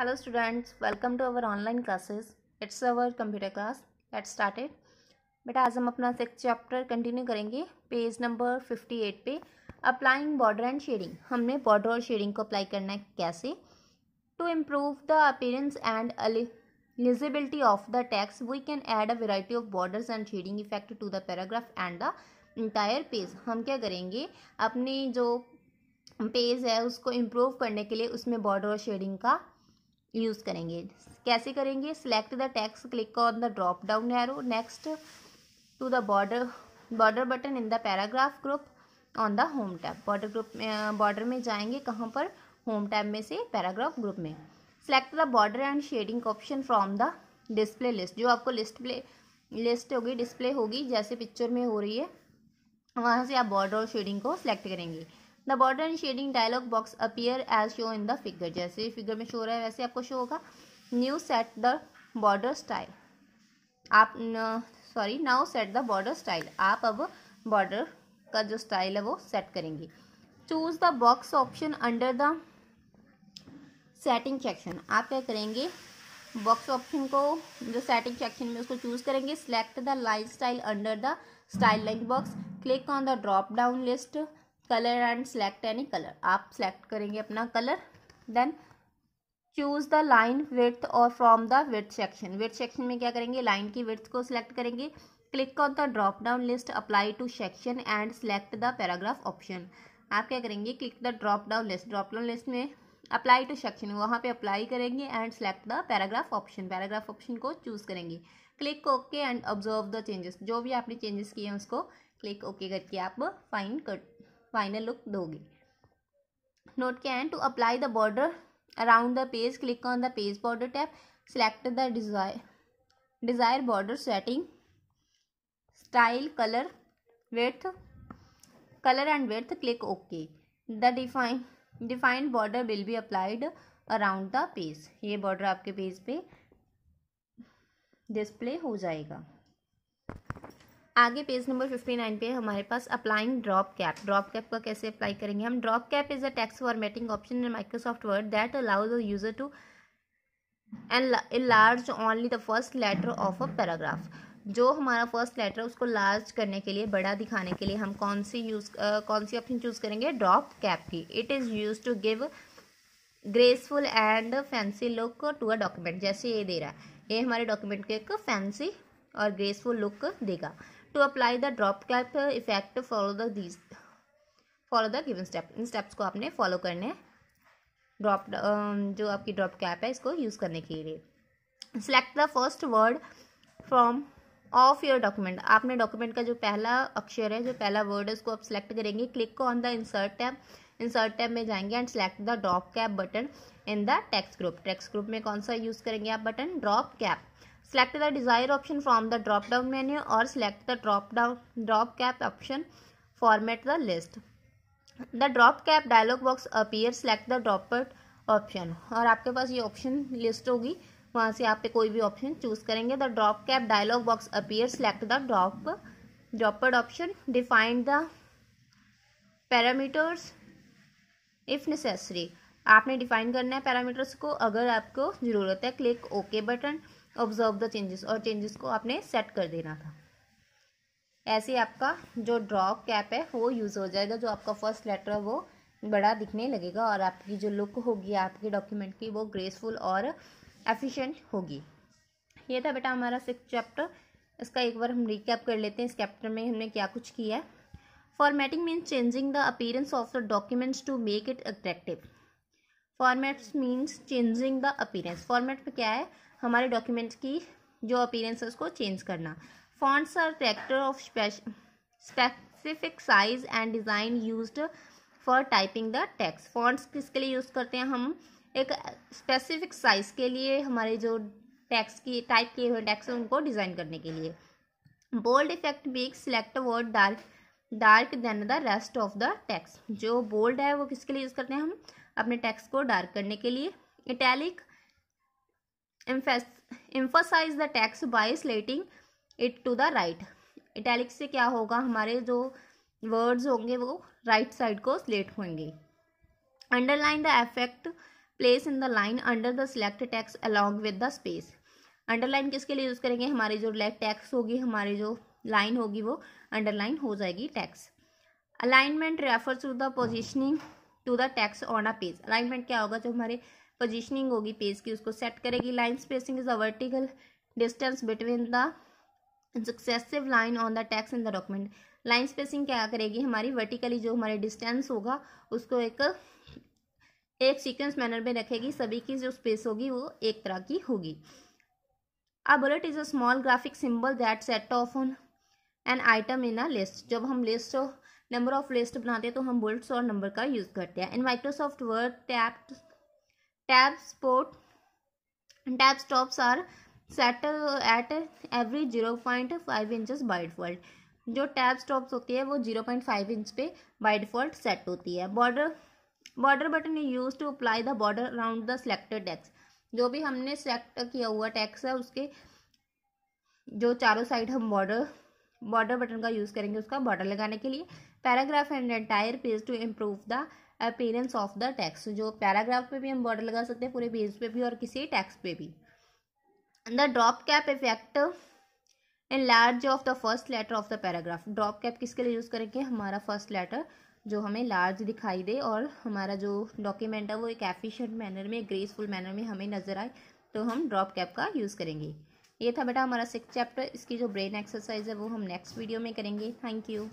hello students welcome to our online classes it's our computer class let's started it बेटा आज हम अपना six chapter continue करेंगे page number fifty eight पे applying border and shading हमने border और shading को अप्लाई करना है कैसे to improve the appearance and eligibility of the text we can add a variety of border and shading effect to the paragraph and the entire page हम क्या करेंगे अपनी जो पेज है उसको इम्प्रूव करने के लिए उसमें बॉर्डर और शेडिंग का यूज़ करेंगे कैसे करेंगे select the text click on the drop down arrow next to the border border button in the paragraph group on the home tab border group border में जाएंगे कहाँ पर होम टैब में से पैराग्राफ ग्रुप में select the border and shading option from the display list जो आपको list play list होगी डिस्प्ले होगी जैसे पिक्चर में हो रही है वहाँ से आप बॉर्डर और शेडिंग को सिलेक्ट करेंगे the border and shading dialog box appear as show in the figure जैसे फिगर में शो हो रहा है वैसे आपको शो होगा new set the border style आप sorry now set the border style आप अब बॉर्डर का जो स्टाइल है वो सेट करेंगे choose the box option under the setting section आप क्या करेंगे बॉक्स ऑप्शन को जो सेटिंग सेक्शन में उसको चूज करेंगे select the line style under the style line box click on the drop down list colour and select any colour आप select करेंगे अपना colour then choose the line with और from the with section with section में क्या करेंगे line की with को select करेंगे click on the drop down list apply to section and select the paragraph option आप क्या करेंगे click the drop down list drop down list में अप्लाई टू सेक्शन वहाँ पे अप्लाई करेंगे and select the paragraph option paragraph option को choose करेंगे click okay and observe the changes जो भी आपने चेंजेस किए हैं उसको क्लिक ओके okay करके आप फाइन कर फाइनल लुक दोगे नोट के and to apply the border around the page click on the page border tab select the desire desire border setting style colour with colour and with click okay the define defined border will be applied around the page ये border आपके page पे display हो जाएगा आगे page number fifty nine पे हमारे पास applying drop cap drop cap का कैसे अप्लाई करेंगे हम drop cap is a text formatting option in Microsoft Word that allows a user to enlarge only the first letter of a paragraph जो हमारा first letter है उसको large करने के लिए बड़ा दिखाने के लिए हम कौन सी यूज़ uh, कौन सी ऑप्शन चूज़ करेंगे ड्रॉप कैप की it is use to give graceful and fancy look to a document जैसे ये दे रहा है ये हमारे डॉक्यूमेंट के एक फैंसी और ग्रेसफुल लुक देगा to apply the drop cap effect follow the these follow the given step in steps को आपने फॉलो करने हैं ड्रॉप um, जो आपकी ड्रॉप कैप है इसको यूज़ करने के लिए select the first word from of your document आपने डॉक्यूमेंट का जो पहला अक्षर है जो पहला वर्ड है उसको आप सिलेक्ट करेंगे click on the insert tab insert tab में जाएंगे and select the drop cap button in the text group text group में कौन सा यूज़ करेंगे आप button drop cap select the desire option from the drop down menu और select the drop down drop cap option format the list the drop cap dialog box appear select the dropped option और आपके पास ये option list होगी वहाँ से आप कोई भी ऑप्शन चूज करेंगे the drop cap dialog box appear select the drop dropped option define the parameters if necessary आपने डिफाइन करना है पैरामीटर्स को अगर आपको जरूरत है click okay button observe the changes और चेंजेस को आपने सेट कर देना था ऐसे आपका जो ड्रॉ कैप है वो यूज़ हो जाएगा जो आपका फर्स्ट लेटर है वो बड़ा दिखने लगेगा और आपकी जो लुक होगी आपके डॉक्यूमेंट की वो ग्रेसफुल और एफिशिएंट होगी ये था बेटा हमारा सिक्स चैप्टर इसका एक बार हम रिकैप कर लेते हैं इस चैप्टर में हमने क्या कुछ किया है formatting means changing the appearance of the documents to make it attractive formats means changing the appearance format में क्या है हमारे डॉक्यूमेंट की जो अपीरेंस है उसको चेंज करना fonts are character of specific size and design use for typing the text fonts किसके लिए यूज़ करते हैं हम एक स्पेसिफिक साइज़ के लिए हमारे जो टैक्स की टाइप किए हुए टैक्स हैं उनको डिज़ाइन करने के लिए bold effect make select word dark dark then the rest of the text जो बोल्ड है वो किसके लिए यूज़ करते हैं हम अपने टैक्स को डार्क करने के लिए italic emphasize the text by slanting it to the right italics से क्या होगा हमारे जो वर्ड्स होंगे वो राइट right साइड को स्लेट होंगे underline the effect place in the line under the select text along with the space underline किसके लिए यूज़ करेंगे हमारी जो टैक्स होगी हमारी जो लाइन होगी वो अंडरलाइन हो जाएगी text alignment refer to the positioning to the text on a page alignment क्या होगा जो हमारे पोजिशनिंग होगी पेज की उसको सेट करेगी line spacing is a vertical distance between the successive line on the text in the document line spacing क्या करेगी हमारी वर्टिकली जो हमारे डिस्टेंस होगा उसको एक एक सीक्वेंस मैनर में रखेगी सभी की जो स्पेस होगी वो एक तरह की होगी a bullet is a small graphic symbol that set off on an item in a list जब हम लिस्ट नंबर ऑफ लिस्ट बनाते हैं तो हम बुलेट्स और नंबर का यूज़ करते हैं in Microsoft Word tabbed tab spot tab stops are set at every 0.5 inches by default जो टैब स्टॉप्स होती है वो जीरो पॉइंट फाइव इंच पे बाई डिफ़ॉल्ट सेट होती है border border button use to apply the border around the selected text जो भी हमने सेलेक्ट किया हुआ टैक्स है उसके जो चारों साइड हम बॉर्डर बॉर्डर बटन का यूज़ करेंगे उसका बॉर्डर लगाने के लिए paragraph and entire page to improve the appearance of the text जो पैराग्राफ पे भी हम बॉर्डर लगा सकते हैं पूरे पेज पे भी और किसी टैक्स पे भी the drop cap effect enlarge of the first letter of the paragraph drop cap किसके लिए यूज़ करेंगे हमारा फर्स्ट लेटर जो हमें लार्ज दिखाई दे और हमारा जो डॉक्यूमेंट है वो एक एफिशिएंट मैनर में ग्रेसफुल मैनर में हमें नज़र आए तो हम ड्रॉप कैप का यूज़ करेंगे ये था बेटा हमारा सिक्स चैप्टर इसकी जो ब्रेन एक्सरसाइज है वो हम नेक्स्ट वीडियो में करेंगे थैंक यू